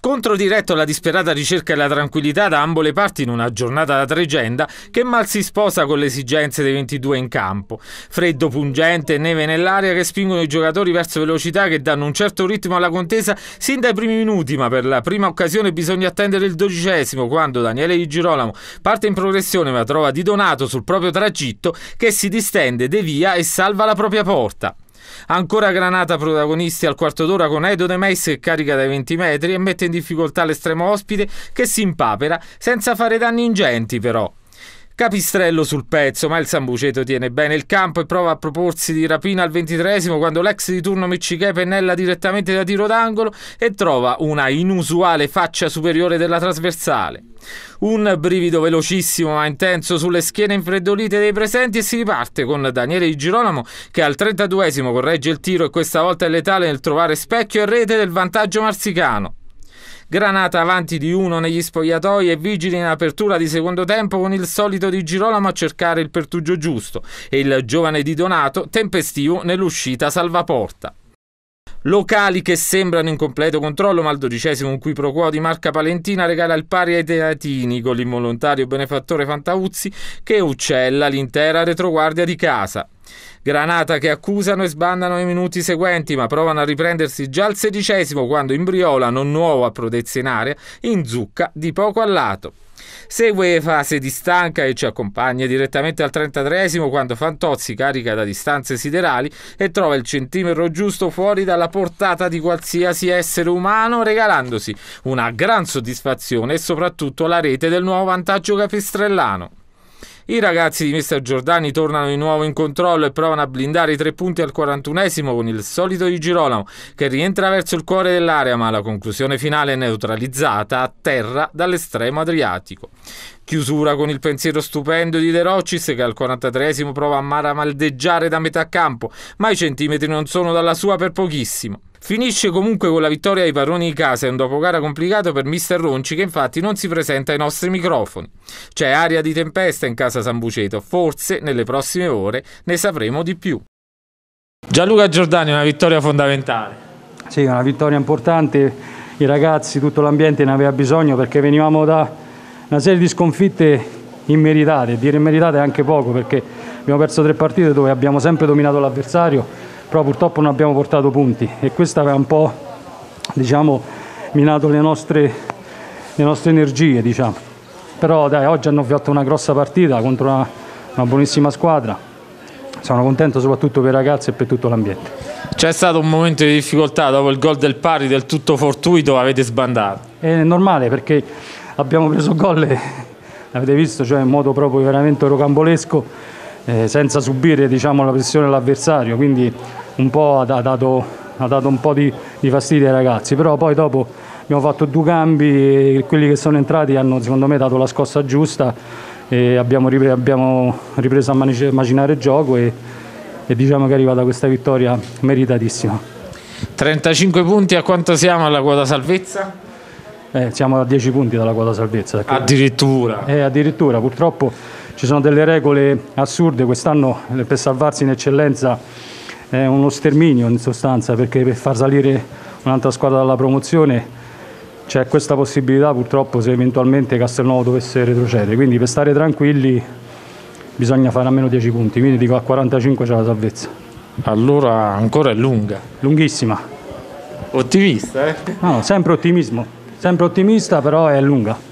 Scontro diretto alla disperata ricerca della tranquillità da ambo le parti in una giornata da tregenda che mal si sposa con le esigenze dei 22 in campo. Freddo pungente e neve nell'aria che spingono i giocatori verso velocità che danno un certo ritmo alla contesa sin dai primi minuti, ma per la prima occasione bisogna attendere il dodicesimo quando Daniele Di Girolamo parte in progressione ma trova Di Donato sul proprio tragitto che si distende, devia e salva la propria porta. Ancora Granata protagonisti al quarto d'ora con Edo De Meis che carica dai 20 metri e mette in difficoltà l'estremo ospite che si impapera senza fare danni ingenti però. Capistrello sul pezzo, ma il Sambuceto tiene bene il campo e prova a proporsi di rapina al ventitresimo quando l'ex di turno Miccichè pennella direttamente da tiro d'angolo e trova una inusuale faccia superiore della trasversale. Un brivido velocissimo ma intenso sulle schiene infreddolite dei presenti e si riparte con Daniele Di Gironamo che al 32esimo corregge il tiro e questa volta è letale nel trovare specchio e rete del vantaggio marsicano. Granata avanti di uno negli spogliatoi e vigili in apertura di secondo tempo con il solito di Girolamo a cercare il pertugio giusto e il giovane di Donato tempestivo nell'uscita salvaporta locali che sembrano in completo controllo, ma al dodicesimo un cui pro quo di Marca Palentina regala il pari ai teatini con l'imvolontario benefattore Fantauzzi che uccella l'intera retroguardia di casa. Granata che accusano e sbandano nei minuti seguenti, ma provano a riprendersi già al sedicesimo quando Imbriola, non nuovo a prodezza in area, inzucca di poco a lato. Segue fase di stanca e ci accompagna direttamente al 33 quando Fantozzi carica da distanze siderali e trova il centimetro giusto fuori dalla portata di qualsiasi essere umano regalandosi una gran soddisfazione e soprattutto la rete del nuovo vantaggio capistrellano. I ragazzi di Mr. Giordani tornano di nuovo in controllo e provano a blindare i tre punti al 41esimo con il solito di Girolamo che rientra verso il cuore dell'area ma la conclusione finale è neutralizzata a terra dall'estremo adriatico. Chiusura con il pensiero stupendo di De Rocis che al 43esimo prova a maramaldeggiare da metà campo ma i centimetri non sono dalla sua per pochissimo. Finisce comunque con la vittoria ai padroni di casa e un dopogara complicato per Mister Ronci che infatti non si presenta ai nostri microfoni. C'è aria di tempesta in casa San Buceto, forse nelle prossime ore ne sapremo di più. Gianluca Giordani, una vittoria fondamentale. Sì, una vittoria importante, i ragazzi, tutto l'ambiente ne aveva bisogno perché venivamo da una serie di sconfitte immeritate, dire immeritate anche poco perché abbiamo perso tre partite dove abbiamo sempre dominato l'avversario però purtroppo non abbiamo portato punti e questo aveva un po' diciamo, minato le nostre, le nostre energie. Diciamo. Però dai, oggi hanno fatto una grossa partita contro una, una buonissima squadra, sono contento soprattutto per i ragazzi e per tutto l'ambiente. C'è stato un momento di difficoltà dopo il gol del pari del tutto fortuito, avete sbandato. È normale perché abbiamo preso gol, l'avete visto, cioè in modo proprio veramente rocambolesco eh, senza subire diciamo, la pressione dell'avversario, quindi un po' ha dato, ha dato un po' di, di, fastidio ai ragazzi, però poi dopo abbiamo fatto due cambi e quelli che sono entrati hanno secondo me dato la scossa giusta e abbiamo, ripre abbiamo ripreso a macinare il gioco e, e diciamo che è arrivata questa vittoria meritatissima. 35 punti a quanto siamo alla quota salvezza? Eh, siamo a 10 punti dalla quota salvezza. Addirittura. Eh, addirittura, purtroppo ci sono delle regole assurde, quest'anno eh, per salvarsi in eccellenza è uno sterminio in sostanza perché per far salire un'altra squadra dalla promozione c'è questa possibilità purtroppo se eventualmente Castelnuovo dovesse retrocedere, quindi per stare tranquilli bisogna fare almeno 10 punti, quindi dico a 45 c'è la salvezza. Allora ancora è lunga. Lunghissima. Ottimista, eh? No, sempre ottimismo, sempre ottimista però è lunga.